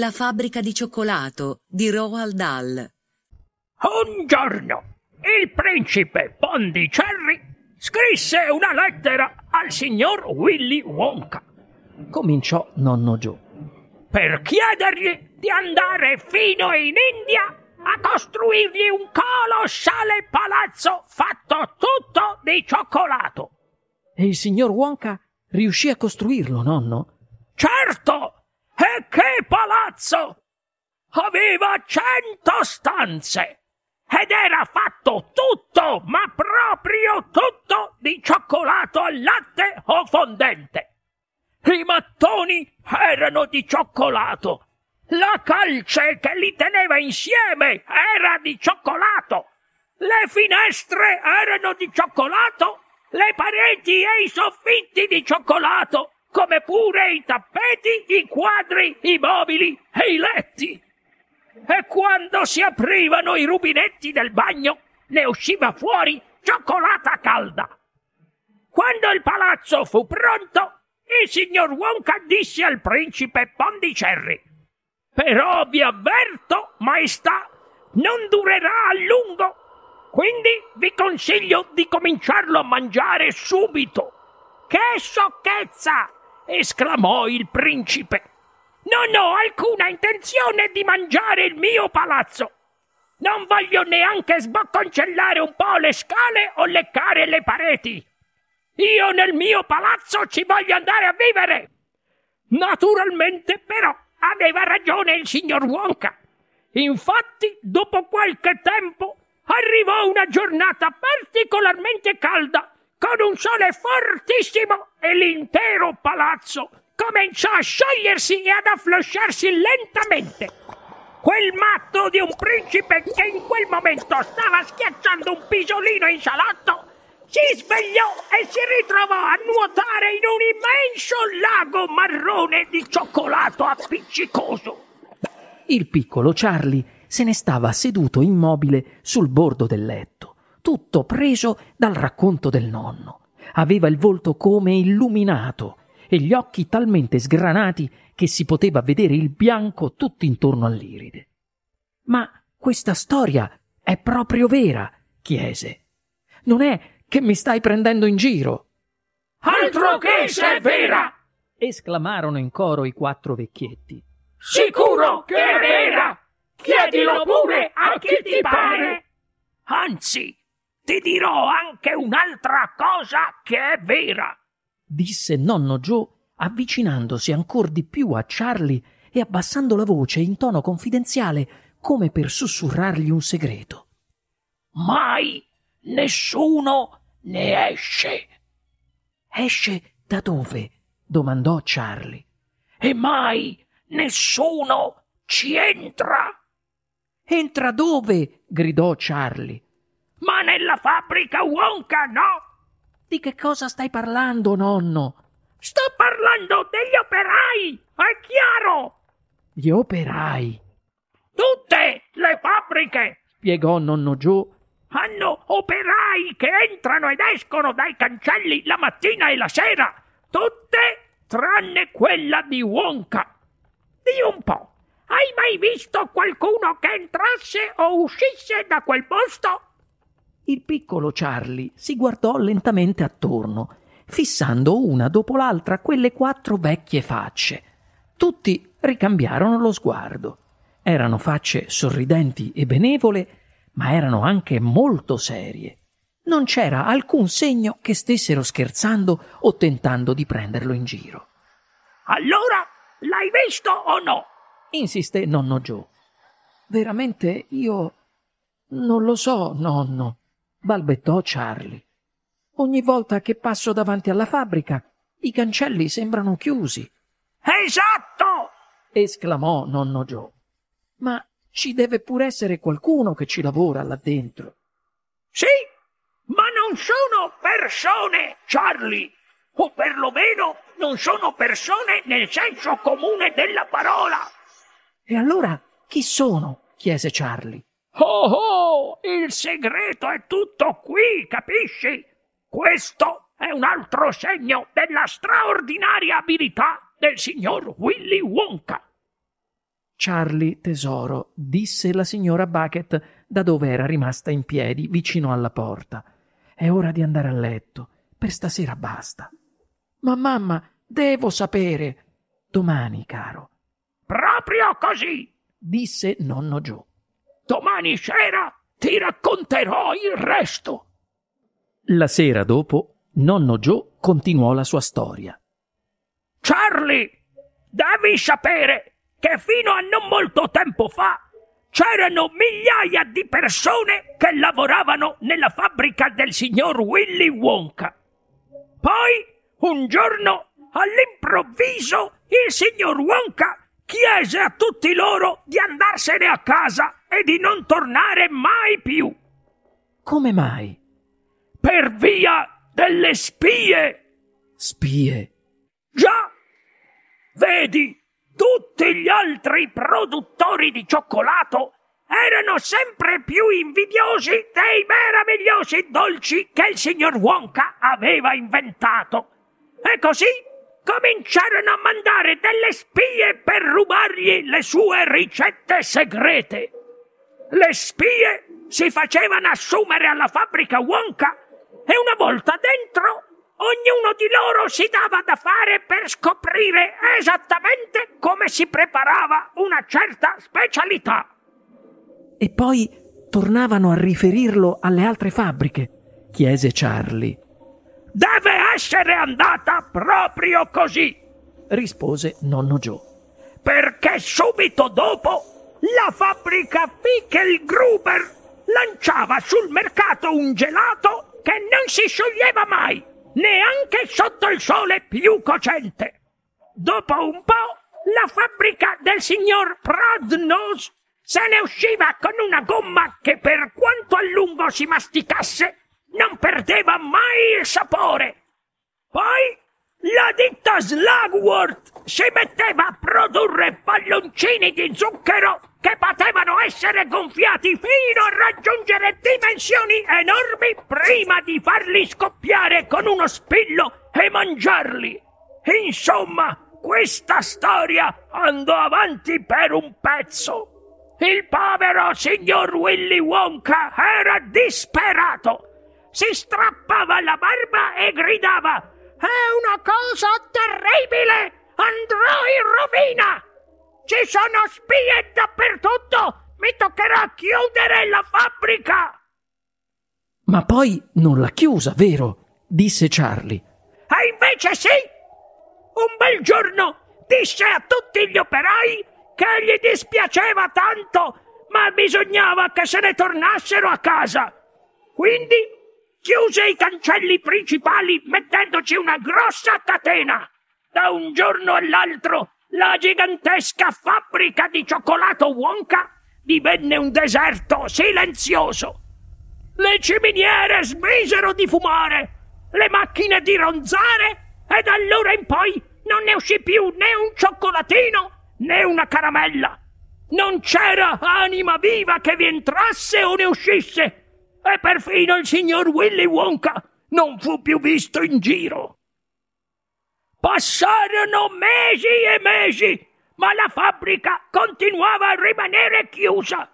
La fabbrica di cioccolato di Roald Dahl. Un giorno il principe Pondicherry scrisse una lettera al signor Willy Wonka. Cominciò nonno Joe. Per chiedergli di andare fino in India a costruirgli un colossale palazzo fatto tutto di cioccolato. E il signor Wonka riuscì a costruirlo, nonno? Certo! E che palazzo! Aveva cento stanze ed era fatto tutto, ma proprio tutto, di cioccolato al latte o fondente. I mattoni erano di cioccolato. La calce che li teneva insieme era di cioccolato. Le finestre erano di cioccolato. Le pareti e i soffitti di cioccolato come pure i tappeti, i quadri, i mobili e i letti. E quando si aprivano i rubinetti del bagno, ne usciva fuori cioccolata calda. Quando il palazzo fu pronto, il signor Wonka disse al principe Pondicerry «Però vi avverto, maestà, non durerà a lungo, quindi vi consiglio di cominciarlo a mangiare subito». «Che sciocchezza!» esclamò il principe. Non ho alcuna intenzione di mangiare il mio palazzo. Non voglio neanche sbocconcellare un po' le scale o leccare le pareti. Io nel mio palazzo ci voglio andare a vivere. Naturalmente, però, aveva ragione il signor Wonka. Infatti, dopo qualche tempo, arrivò una giornata particolarmente calda con un sole fortissimo e l'intero palazzo cominciò a sciogliersi e ad afflosciarsi lentamente. Quel matto di un principe che in quel momento stava schiacciando un pisolino in salotto si svegliò e si ritrovò a nuotare in un immenso lago marrone di cioccolato appiccicoso. Il piccolo Charlie se ne stava seduto immobile sul bordo del letto tutto preso dal racconto del nonno. Aveva il volto come illuminato e gli occhi talmente sgranati che si poteva vedere il bianco tutto intorno all'iride. Ma questa storia è proprio vera? chiese. Non è che mi stai prendendo in giro? Altro che se è vera! esclamarono in coro i quattro vecchietti. Sicuro che è vera! Chiedilo pure a chi ti pare! Anzi, ti dirò anche un'altra cosa che è vera, disse nonno Joe, avvicinandosi ancor di più a Charlie e abbassando la voce in tono confidenziale come per sussurrargli un segreto. Mai nessuno ne esce. Esce da dove? domandò Charlie. E mai nessuno ci entra. Entra dove? gridò Charlie. Ma nella fabbrica Wonka no! Di che cosa stai parlando, nonno? Sto parlando degli operai! È chiaro! Gli operai? Tutte le fabbriche! spiegò nonno Giù. Hanno operai che entrano ed escono dai cancelli la mattina e la sera! Tutte tranne quella di Wonka! Di un po', hai mai visto qualcuno che entrasse o uscisse da quel posto? Il piccolo Charlie si guardò lentamente attorno, fissando una dopo l'altra quelle quattro vecchie facce. Tutti ricambiarono lo sguardo. Erano facce sorridenti e benevole, ma erano anche molto serie. Non c'era alcun segno che stessero scherzando o tentando di prenderlo in giro. Allora, l'hai visto o no? insisté nonno Joe. Veramente io non lo so, nonno, balbettò Charlie. Ogni volta che passo davanti alla fabbrica, i cancelli sembrano chiusi. Esatto! esclamò nonno Joe. Ma ci deve pur essere qualcuno che ci lavora là dentro. Sì, ma non sono persone, Charlie, o perlomeno non sono persone nel senso comune della parola. E allora chi sono? chiese Charlie. Oh oh, il segreto è tutto qui, capisci? Questo è un altro segno della straordinaria abilità del signor Willy Wonka. Charlie, tesoro, disse la signora Bucket da dove era rimasta in piedi vicino alla porta. È ora di andare a letto. Per stasera basta. Ma mamma, devo sapere. Domani, caro. Proprio così, disse nonno Joe. Domani sera ti racconterò il resto. La sera dopo, nonno Joe continuò la sua storia. Charlie, devi sapere che fino a non molto tempo fa c'erano migliaia di persone che lavoravano nella fabbrica del signor Willy Wonka. Poi, un giorno, all'improvviso, il signor Wonka chiese a tutti loro di andarsene a casa e di non tornare mai più. Come mai? Per via delle spie. Spie. Già. Vedi, tutti gli altri produttori di cioccolato erano sempre più invidiosi dei meravigliosi dolci che il signor Wonka aveva inventato. E così cominciarono a mandare delle spie per rubargli le sue ricette segrete le spie si facevano assumere alla fabbrica Wonka e una volta dentro ognuno di loro si dava da fare per scoprire esattamente come si preparava una certa specialità. E poi tornavano a riferirlo alle altre fabbriche, chiese Charlie. Deve essere andata proprio così, rispose nonno Joe. Perché subito dopo la fabbrica Gruber lanciava sul mercato un gelato che non si scioglieva mai, neanche sotto il sole più cocente. Dopo un po' la fabbrica del signor Pradnos se ne usciva con una gomma che per quanto a lungo si masticasse non perdeva mai il sapore. Poi la ditta Slugworth si metteva a produrre palloncini di zucchero che potevano essere gonfiati fino a raggiungere dimensioni enormi prima di farli scoppiare con uno spillo e mangiarli. Insomma, questa storia andò avanti per un pezzo. Il povero signor Willy Wonka era disperato. Si strappava la barba e gridava: È una cosa terribile! Andrò in rovina! Ci sono spie dappertutto! Mi toccherà chiudere la fabbrica! Ma poi non l'ha chiusa, vero? disse Charlie. E invece sì! Un bel giorno disse a tutti gli operai che gli dispiaceva tanto, ma bisognava che se ne tornassero a casa. Quindi chiuse i cancelli principali mettendoci una grossa catena. Da un giorno all'altro la gigantesca fabbrica di cioccolato Wonka divenne un deserto silenzioso. Le ciminiere smisero di fumare, le macchine di ronzare e da allora in poi non ne uscì più né un cioccolatino né una caramella. Non c'era anima viva che vi entrasse o ne uscisse e perfino il signor Willy Wonka non fu più visto in giro. Passarono mesi e mesi, ma la fabbrica continuava a rimanere chiusa.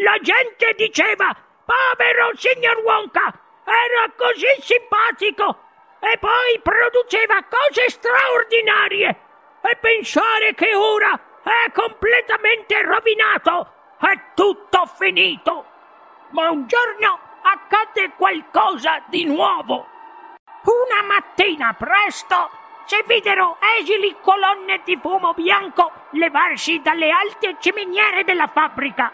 La gente diceva, povero signor Wonka, era così simpatico e poi produceva cose straordinarie. E pensare che ora è completamente rovinato, è tutto finito. Ma un giorno accadde qualcosa di nuovo. Una mattina presto si videro esili colonne di fumo bianco levarsi dalle alte ciminiere della fabbrica.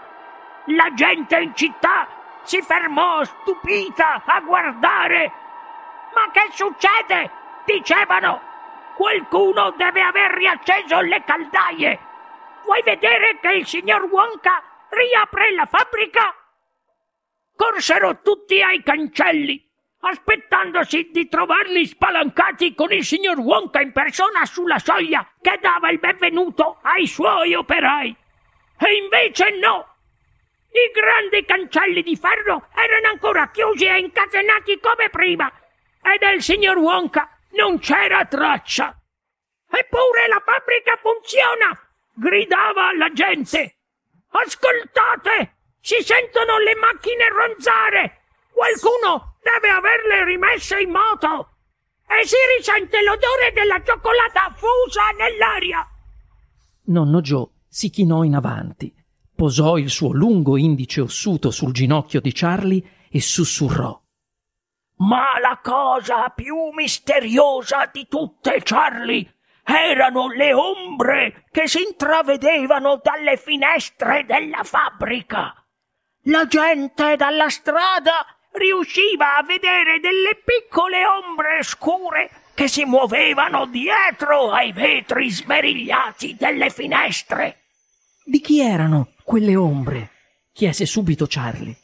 La gente in città si fermò stupita a guardare. Ma che succede? dicevano. Qualcuno deve aver riacceso le caldaie. Vuoi vedere che il signor Wonka riapre la fabbrica? Corsero tutti ai cancelli aspettandosi di trovarli spalancati con il signor Wonka in persona sulla soglia che dava il benvenuto ai suoi operai. E invece no! I grandi cancelli di ferro erano ancora chiusi e incatenati come prima, e del signor Wonka non c'era traccia. Eppure la fabbrica funziona! gridava la gente. Ascoltate! Si sentono le macchine ronzare! Qualcuno deve averle rimesse in moto e si risente l'odore della cioccolata fusa nell'aria. Nonno Joe si chinò in avanti, posò il suo lungo indice ossuto sul ginocchio di Charlie e sussurrò. Ma la cosa più misteriosa di tutte, Charlie, erano le ombre che si intravedevano dalle finestre della fabbrica. La gente dalla strada riusciva a vedere delle piccole ombre scure che si muovevano dietro ai vetri smerigliati delle finestre. Di chi erano quelle ombre? chiese subito Charlie.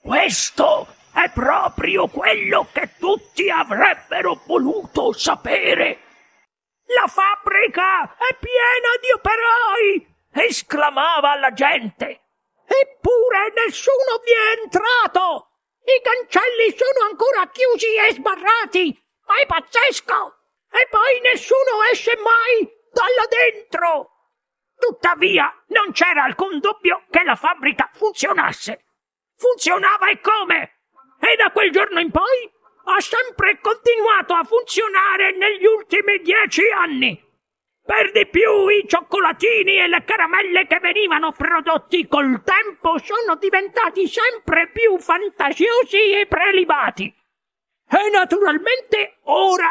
Questo è proprio quello che tutti avrebbero voluto sapere. La fabbrica è piena di operai! esclamava la gente. Eppure nessuno vi è entrato! I cancelli sono ancora chiusi e sbarrati! Ma è pazzesco! E poi nessuno esce mai dalla dentro! Tuttavia, non c'era alcun dubbio che la fabbrica funzionasse. Funzionava e come? E da quel giorno in poi ha sempre continuato a funzionare negli ultimi dieci anni. Per di più i cioccolatini e le caramelle che venivano prodotti col tempo sono diventati sempre più fantasiosi e prelibati. E naturalmente ora,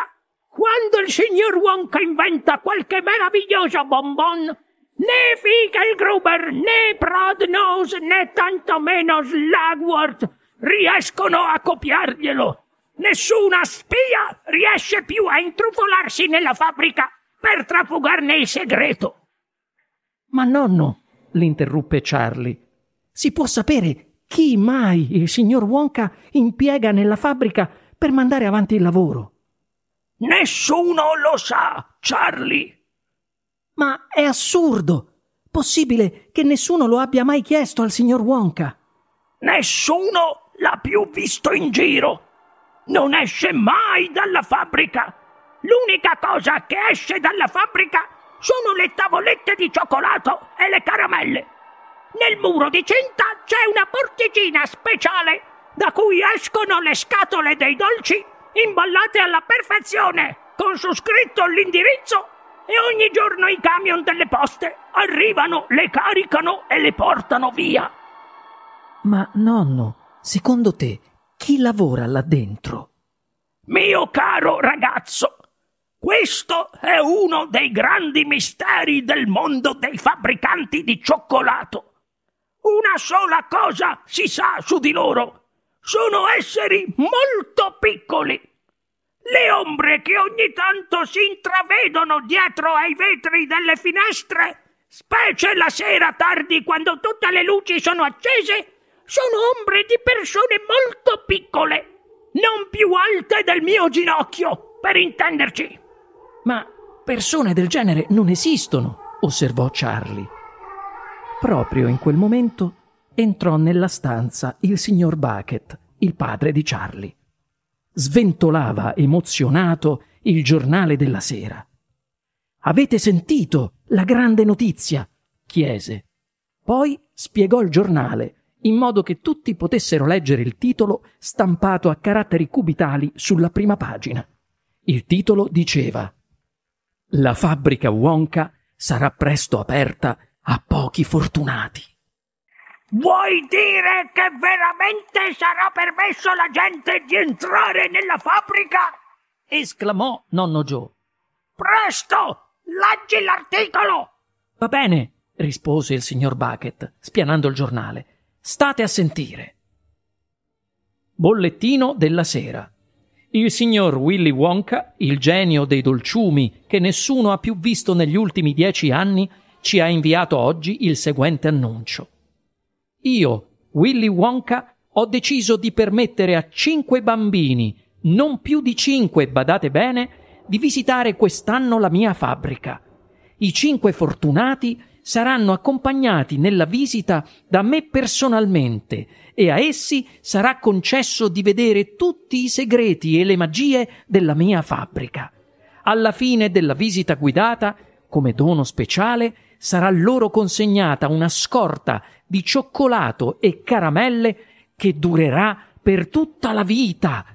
quando il signor Wonka inventa qualche meraviglioso bonbon, né Gruber, né Prodnose, né tantomeno Slagworth riescono a copiarglielo. Nessuna spia riesce più a intrufolarsi nella fabbrica per trafugarne il segreto. Ma nonno, l'interruppe Charlie, si può sapere chi mai il signor Wonka impiega nella fabbrica per mandare avanti il lavoro? Nessuno lo sa, Charlie. Ma è assurdo. Possibile che nessuno lo abbia mai chiesto al signor Wonka. Nessuno l'ha più visto in giro. Non esce mai dalla fabbrica l'unica cosa che esce dalla fabbrica sono le tavolette di cioccolato e le caramelle. Nel muro di cinta c'è una porticina speciale da cui escono le scatole dei dolci imballate alla perfezione, con su scritto l'indirizzo e ogni giorno i camion delle poste arrivano, le caricano e le portano via. Ma nonno, secondo te chi lavora là dentro? Mio caro ragazzo, questo è uno dei grandi misteri del mondo dei fabbricanti di cioccolato. Una sola cosa si sa su di loro. Sono esseri molto piccoli. Le ombre che ogni tanto si intravedono dietro ai vetri delle finestre, specie la sera tardi quando tutte le luci sono accese, sono ombre di persone molto piccole, non più alte del mio ginocchio, per intenderci. Ma persone del genere non esistono, osservò Charlie. Proprio in quel momento entrò nella stanza il signor Bucket, il padre di Charlie. Sventolava emozionato il giornale della sera. Avete sentito la grande notizia? chiese. Poi spiegò il giornale in modo che tutti potessero leggere il titolo stampato a caratteri cubitali sulla prima pagina. Il titolo diceva la fabbrica Wonka sarà presto aperta a pochi fortunati. Vuoi dire che veramente sarà permesso alla gente di entrare nella fabbrica? esclamò nonno Joe. Presto! Leggi l'articolo! Va bene, rispose il signor Bucket, spianando il giornale. State a sentire. Bollettino della sera. Il signor Willy Wonka, il genio dei dolciumi che nessuno ha più visto negli ultimi dieci anni, ci ha inviato oggi il seguente annuncio. Io, Willy Wonka, ho deciso di permettere a cinque bambini, non più di cinque, badate bene, di visitare quest'anno la mia fabbrica. I cinque fortunati saranno accompagnati nella visita da me personalmente e a essi sarà concesso di vedere tutti i segreti e le magie della mia fabbrica. Alla fine della visita guidata, come dono speciale, sarà loro consegnata una scorta di cioccolato e caramelle che durerà per tutta la vita.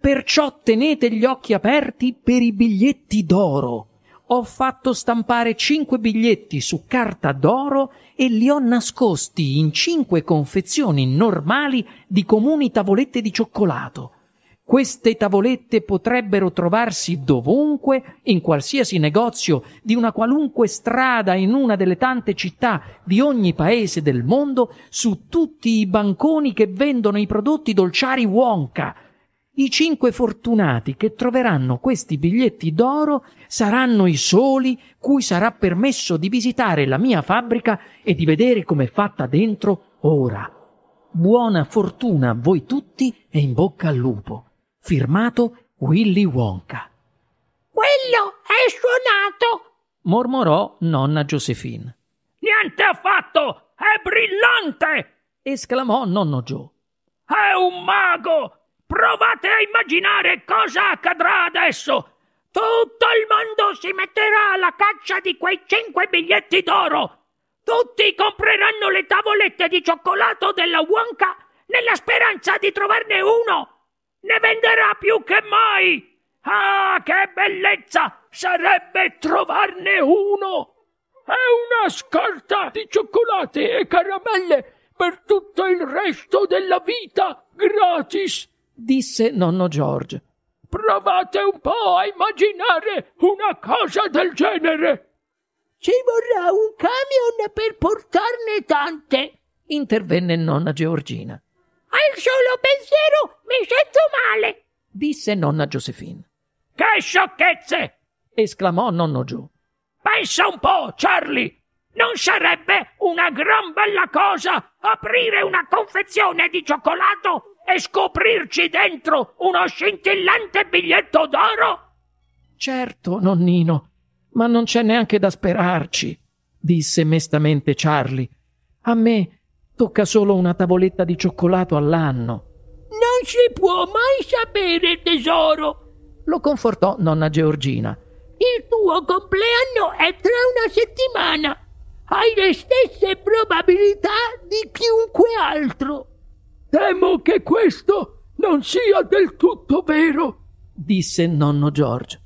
Perciò tenete gli occhi aperti per i biglietti d'oro ho fatto stampare cinque biglietti su carta d'oro e li ho nascosti in cinque confezioni normali di comuni tavolette di cioccolato. Queste tavolette potrebbero trovarsi dovunque, in qualsiasi negozio, di una qualunque strada, in una delle tante città di ogni paese del mondo, su tutti i banconi che vendono i prodotti dolciari Wonka, i cinque fortunati che troveranno questi biglietti d'oro saranno i soli cui sarà permesso di visitare la mia fabbrica e di vedere com'è fatta dentro ora. Buona fortuna a voi tutti e in bocca al lupo. Firmato Willy Wonka. Quello è suonato! mormorò nonna Josephine. Niente affatto! È brillante! esclamò nonno Joe. È un mago! Provate a immaginare cosa accadrà adesso. Tutto il mondo si metterà alla caccia di quei cinque biglietti d'oro. Tutti compreranno le tavolette di cioccolato della Wonka nella speranza di trovarne uno. Ne venderà più che mai. Ah, che bellezza sarebbe trovarne uno. È una scorta di cioccolate e caramelle per tutto il resto della vita gratis disse nonno George. Provate un po' a immaginare una cosa del genere. Ci vorrà un camion per portarne tante, intervenne nonna Georgina. Al solo pensiero mi sento male, disse nonna Josephine. Che sciocchezze! esclamò nonno Giù. Pensa un po', Charlie! Non sarebbe una gran bella cosa aprire una confezione di cioccolato e scoprirci dentro uno scintillante biglietto d'oro? Certo, nonnino, ma non c'è neanche da sperarci, disse mestamente Charlie. A me tocca solo una tavoletta di cioccolato all'anno. Non si può mai sapere, il tesoro, lo confortò nonna Georgina. Il tuo compleanno è tra una settimana. Hai le stesse probabilità di chiunque altro. Temo che questo non sia del tutto vero, disse nonno George.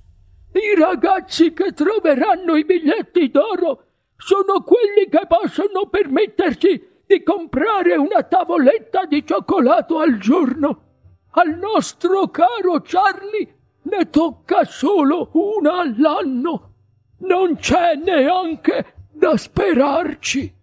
I ragazzi che troveranno i biglietti d'oro sono quelli che possono permetterci di comprare una tavoletta di cioccolato al giorno. Al nostro caro Charlie ne tocca solo una all'anno. Non c'è neanche da sperarci.